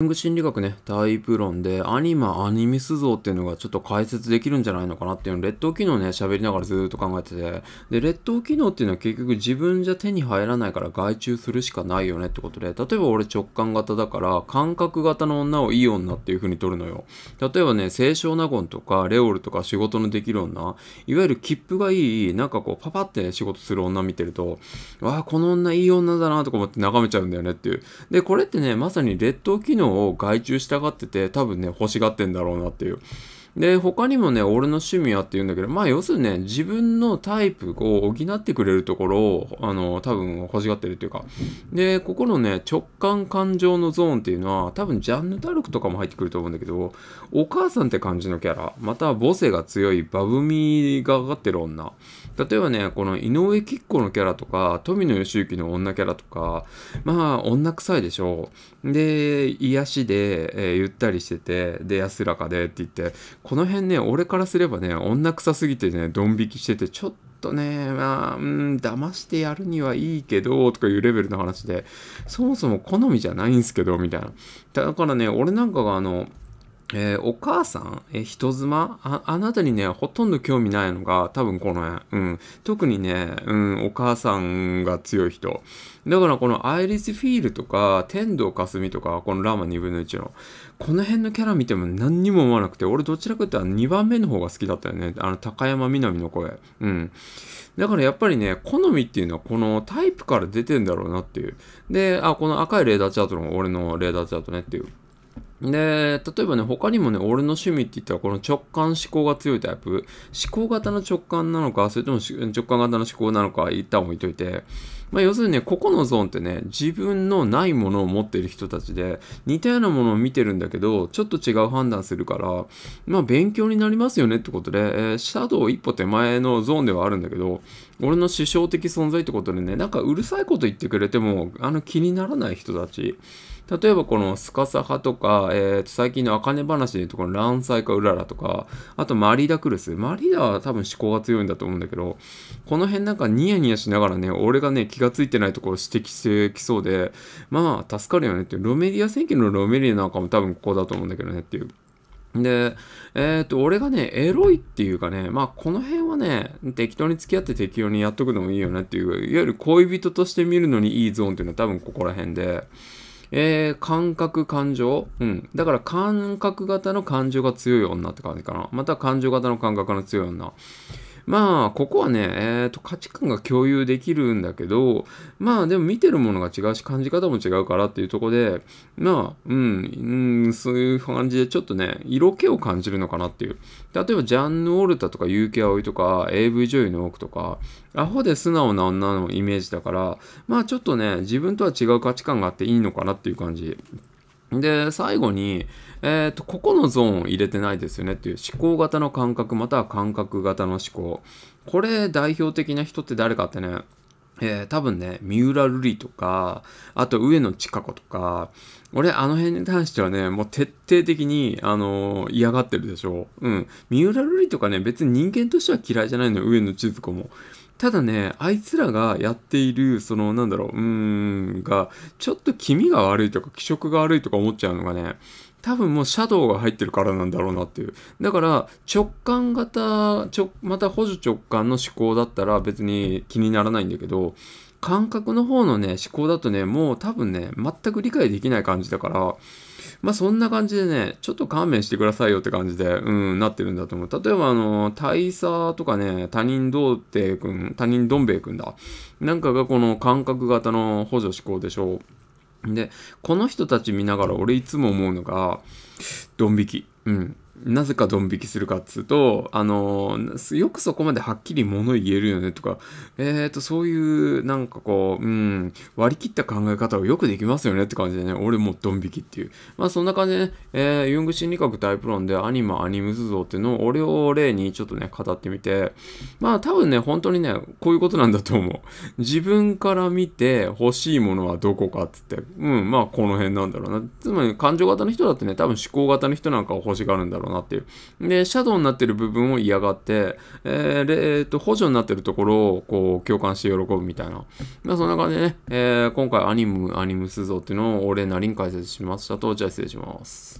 ング心理学ね、タイプ論で、アニマ、アニミス像っていうのがちょっと解説できるんじゃないのかなっていうのを、劣等機能ね、喋りながらずっと考えてて、で、劣等機能っていうのは結局自分じゃ手に入らないから外注するしかないよねってことで、例えば俺直感型だから、感覚型の女をいい女っていう風に取るのよ。例えばね、清少納言とか、レオルとか仕事のできる女、いわゆる切符がいい、なんかこう、パパって仕事する女見てると、わあ、この女いい女だなとか思って眺めちゃうんだよねっていう。で、これってね、まさに劣等機能のを外注したがってて、多分ね、欲しがってんだろうなっていう。で、他にもね、俺の趣味はって言うんだけど、まあ要するにね、自分のタイプを補ってくれるところを、あの、多分欲しがってるっていうか、で、ここのね、直感感情のゾーンっていうのは、多分ジャンヌ・ダルクとかも入ってくると思うんだけど、お母さんって感じのキャラ、また母性が強いバブミが上がってる女、例えばね、この井上吉子のキャラとか、富野義行の女キャラとか、まあ、女臭いでしょう。で、癒しで、えー、ゆったりしてて、で、安らかでって言って、この辺ね、俺からすればね、女臭すぎてね、ドン引きしてて、ちょっとね、まあ、うん、騙してやるにはいいけど、とかいうレベルの話で、そもそも好みじゃないんすけど、みたいな。だからね、俺なんかがあの、えー、お母さん、えー、人妻ああなたにね、ほとんど興味ないのが、多分この辺。うん。特にね、うん、お母さんが強い人。だからこのアイリス・フィールとか、天童かすみとか、このラーマ2分の1の、この辺のキャラ見ても何にも思わなくて、俺どちらかというと2番目の方が好きだったよね。あの、高山みなみの声。うん。だからやっぱりね、好みっていうのはこのタイプから出てんだろうなっていう。で、あ、この赤いレーダーチャートの俺のレーダーチャートねっていう。で、例えばね、他にもね、俺の趣味って言ったら、この直感思考が強いタイプ、思考型の直感なのか、それとも直感型の思考なのか、一旦置いといて、まあ、要するにね、ここのゾーンってね、自分のないものを持っている人たちで、似たようなものを見てるんだけど、ちょっと違う判断するから、まあ、勉強になりますよねってことで、えー、シャドウ一歩手前のゾーンではあるんだけど、俺の師匠的存在ってことでね、なんかうるさいこと言ってくれても、あの気にならない人たち。例えばこのスカサ派とか、えー、と最近のあかね話でいうとこの「乱祭」か「うらら」とかあと「マリーダクルス」マリーダは多分思考が強いんだと思うんだけどこの辺なんかニヤニヤしながらね俺がね気が付いてないところを指摘してきそうでまあ助かるよねっていうロメディア選挙のロメディアなんかも多分ここだと思うんだけどねっていう。で、えっ、と、俺がね、エロいっていうかね、まあ、この辺はね、適当に付き合って適当にやっとくのもいいよねっていう、いわゆる恋人として見るのにいいゾーンっていうのは多分ここら辺で、えー、感覚、感情。うん。だから感覚型の感情が強い女って感じかな。また感情型の感覚の強い女。まあ、ここはね、えー、と価値観が共有できるんだけど、まあでも見てるものが違うし、感じ方も違うからっていうとこで、まあ、うん、うん、そういう感じでちょっとね、色気を感じるのかなっていう。例えば、ジャンヌ・オルタとか、結城葵とか、AV 女優の奥とか、アホで素直な女のイメージだから、まあちょっとね、自分とは違う価値観があっていいのかなっていう感じ。で、最後に、えっ、ー、と、ここのゾーンを入れてないですよねっていう思考型の感覚または感覚型の思考。これ代表的な人って誰かってね、えー、多分ね、三浦瑠麗とか、あと上野千佳子とか、俺あの辺に関してはね、もう徹底的に、あのー、嫌がってるでしょう。うん。三浦瑠麗とかね、別に人間としては嫌いじゃないのよ、上野千鶴子も。ただね、あいつらがやっている、その、なんだろう、うーん、が、ちょっと気味が悪いとか、気色が悪いとか思っちゃうのがね、多分もうシャドウが入ってるからなんだろうなっていう。だから直感型、ちょまた補助直感の思考だったら別に気にならないんだけど、感覚の方のね、思考だとね、もう多分ね、全く理解できない感じだから、まあそんな感じでね、ちょっと勘弁してくださいよって感じで、うん、なってるんだと思う。例えばあの、大佐とかね、他人童貞くん、他人どん兵衛くんだ。なんかがこの感覚型の補助思考でしょう。で、この人たち見ながら俺いつも思うのが、ドン引き。うん。なぜかドン引きするかっつうと、あの、よくそこまではっきり物言えるよねとか、えっ、ー、と、そういう、なんかこう、うん、割り切った考え方をよくできますよねって感じでね、俺もドン引きっていう。まあそんな感じでね、えー、ユング心理学タイプ論でアニマ、アニムズ像っていうのを俺を例にちょっとね、語ってみて、まあ多分ね、本当にね、こういうことなんだと思う。自分から見て欲しいものはどこかっつって、うん、まあこの辺なんだろうな。つまり感情型の人だってね、多分思考型の人なんかを欲しがるんだろうろうなっていう。で、シャドウになってる部分を嫌がって、えー、えー、と、補助になってるところを、こう、共感して喜ぶみたいな。まあ、そんな感じでね、えー、今回アニム、アニムス像っていうのを俺なりに解説しましたと、じゃあ失礼します。